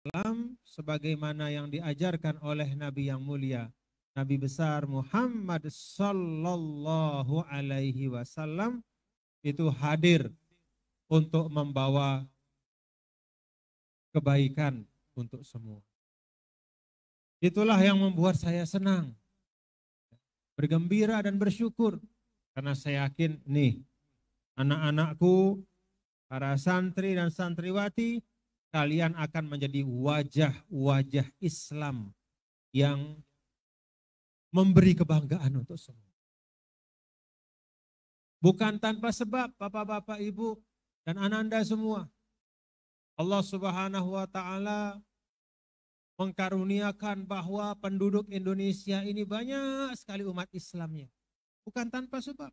wasallam sebagaimana yang diajarkan oleh Nabi yang mulia Nabi besar Muhammad sallallahu alaihi wasallam itu hadir untuk membawa kebaikan untuk semua. Itulah yang membuat saya senang, bergembira dan bersyukur karena saya yakin nih anak-anakku para santri dan santriwati kalian akan menjadi wajah-wajah Islam yang memberi kebanggaan untuk semua. Bukan tanpa sebab Bapak-bapak, Ibu, dan ananda semua. Allah Subhanahu wa taala mengkaruniakan bahwa penduduk Indonesia ini banyak sekali umat Islamnya. Bukan tanpa sebab.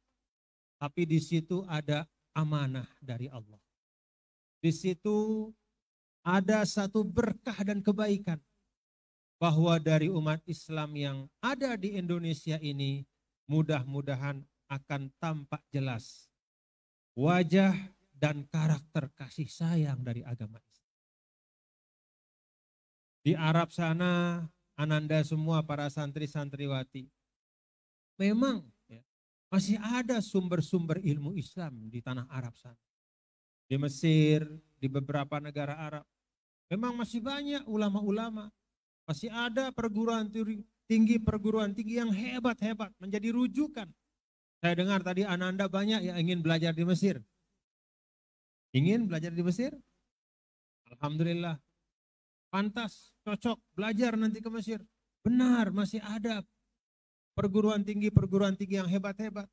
Tapi di situ ada amanah dari Allah. Di situ ada satu berkah dan kebaikan bahwa dari umat Islam yang ada di Indonesia ini mudah-mudahan akan tampak jelas wajah dan karakter kasih sayang dari agama Islam. Di Arab sana, ananda semua para santri-santriwati, memang ya, masih ada sumber-sumber ilmu Islam di tanah Arab sana. Di Mesir, di beberapa negara Arab. Memang masih banyak ulama-ulama, masih ada perguruan tinggi, perguruan tinggi yang hebat-hebat menjadi rujukan. Saya dengar tadi Ananda banyak yang ingin belajar di Mesir. Ingin belajar di Mesir? Alhamdulillah. Pantas, cocok, belajar nanti ke Mesir. Benar, masih ada perguruan tinggi, perguruan tinggi yang hebat-hebat.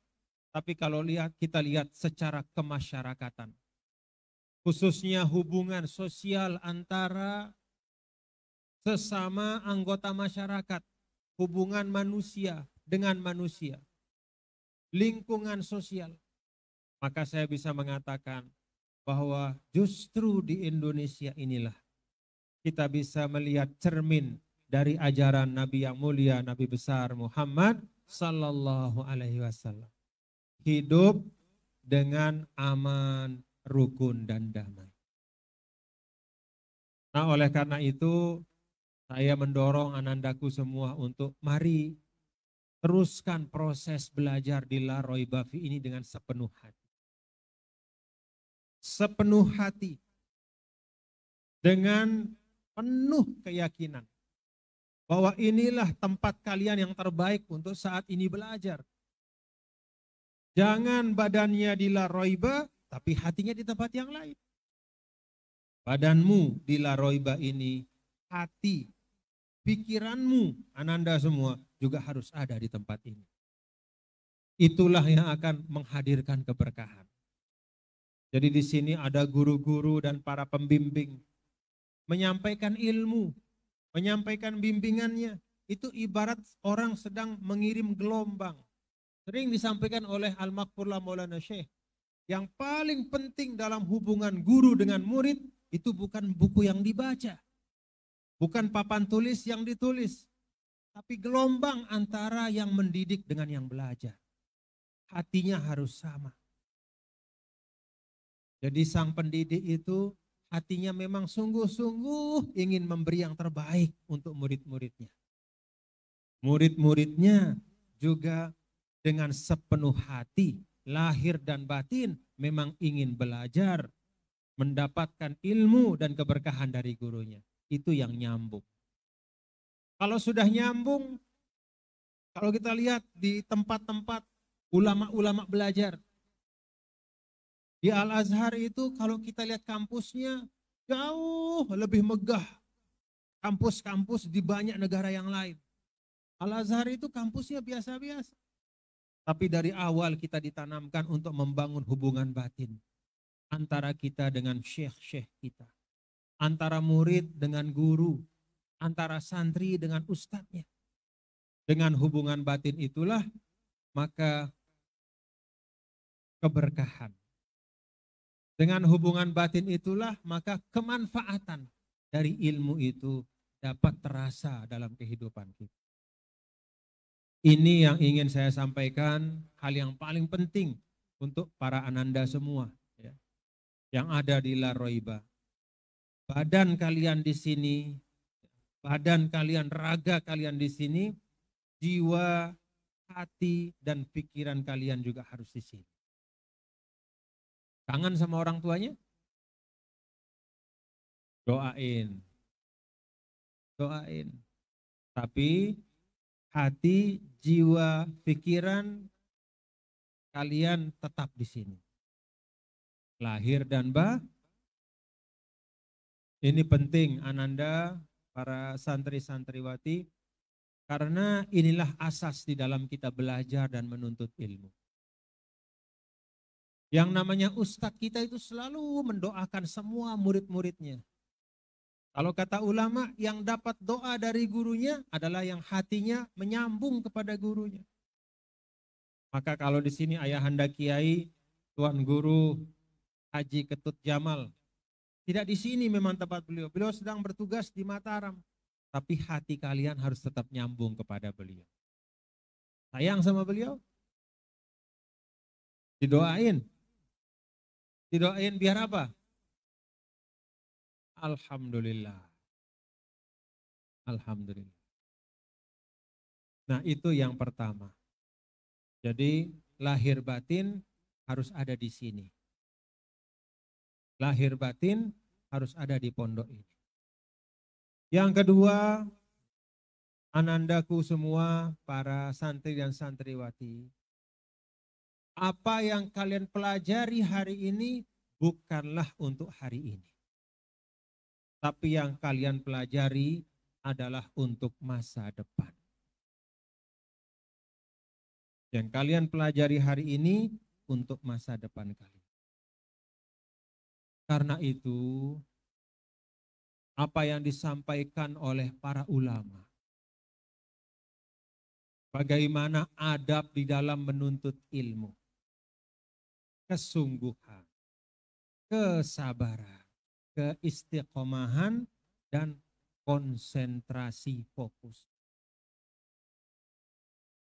Tapi kalau lihat kita lihat secara kemasyarakatan, khususnya hubungan sosial antara sesama anggota masyarakat, hubungan manusia dengan manusia, lingkungan sosial. Maka saya bisa mengatakan bahwa justru di Indonesia inilah kita bisa melihat cermin dari ajaran Nabi yang mulia, Nabi besar Muhammad sallallahu alaihi wasallam. Hidup dengan aman rukun dan damai. Nah, oleh karena itu saya mendorong anandaku semua untuk mari teruskan proses belajar di La Roy Bafi ini dengan sepenuh hati. Sepenuh hati. Dengan penuh keyakinan bahwa inilah tempat kalian yang terbaik untuk saat ini belajar. Jangan badannya di dilaroiba, tapi hatinya di tempat yang lain. Badanmu di laroiba ini, hati, pikiranmu, ananda semua juga harus ada di tempat ini. Itulah yang akan menghadirkan keberkahan. Jadi di sini ada guru-guru dan para pembimbing menyampaikan ilmu, menyampaikan bimbingannya. Itu ibarat orang sedang mengirim gelombang. Sering disampaikan oleh Al-Makfurlah Maulana Syekh yang paling penting dalam hubungan guru dengan murid itu bukan buku yang dibaca. Bukan papan tulis yang ditulis. Tapi gelombang antara yang mendidik dengan yang belajar. Hatinya harus sama. Jadi sang pendidik itu hatinya memang sungguh-sungguh ingin memberi yang terbaik untuk murid-muridnya. Murid-muridnya juga dengan sepenuh hati lahir dan batin memang ingin belajar, mendapatkan ilmu dan keberkahan dari gurunya. Itu yang nyambung. Kalau sudah nyambung, kalau kita lihat di tempat-tempat ulama-ulama belajar, di Al-Azhar itu kalau kita lihat kampusnya jauh lebih megah. Kampus-kampus di banyak negara yang lain. Al-Azhar itu kampusnya biasa-biasa. Tapi dari awal kita ditanamkan untuk membangun hubungan batin antara kita dengan syekh-syekh kita, antara murid dengan guru, antara santri dengan ustadznya. Dengan hubungan batin itulah maka keberkahan. Dengan hubungan batin itulah maka kemanfaatan dari ilmu itu dapat terasa dalam kehidupan kita. Ini yang ingin saya sampaikan, hal yang paling penting untuk para ananda semua ya, yang ada di La Roiba. Badan kalian di sini, badan kalian, raga kalian di sini, jiwa, hati, dan pikiran kalian juga harus di sini. Kangen sama orang tuanya? Doain. Doain. Tapi hati, jiwa, pikiran kalian tetap di sini. Lahir dan bah Ini penting Ananda, para santri-santriwati, karena inilah asas di dalam kita belajar dan menuntut ilmu. Yang namanya ustadz kita itu selalu mendoakan semua murid-muridnya. Kalau kata ulama, yang dapat doa dari gurunya adalah yang hatinya menyambung kepada gurunya. Maka kalau di sini ayahanda kiai, tuan guru Haji Ketut Jamal, tidak di sini memang tempat beliau. Beliau sedang bertugas di Mataram, tapi hati kalian harus tetap nyambung kepada beliau. Sayang sama beliau? Didoain. Didoain biar apa? Alhamdulillah. Alhamdulillah. Nah, itu yang pertama. Jadi, lahir batin harus ada di sini. Lahir batin harus ada di pondok ini. Yang kedua, anandaku semua para santri dan santriwati. Apa yang kalian pelajari hari ini bukanlah untuk hari ini tapi yang kalian pelajari adalah untuk masa depan. Yang kalian pelajari hari ini untuk masa depan kalian. Karena itu, apa yang disampaikan oleh para ulama, bagaimana adab di dalam menuntut ilmu, kesungguhan, kesabaran, keistiqomahan dan konsentrasi fokus.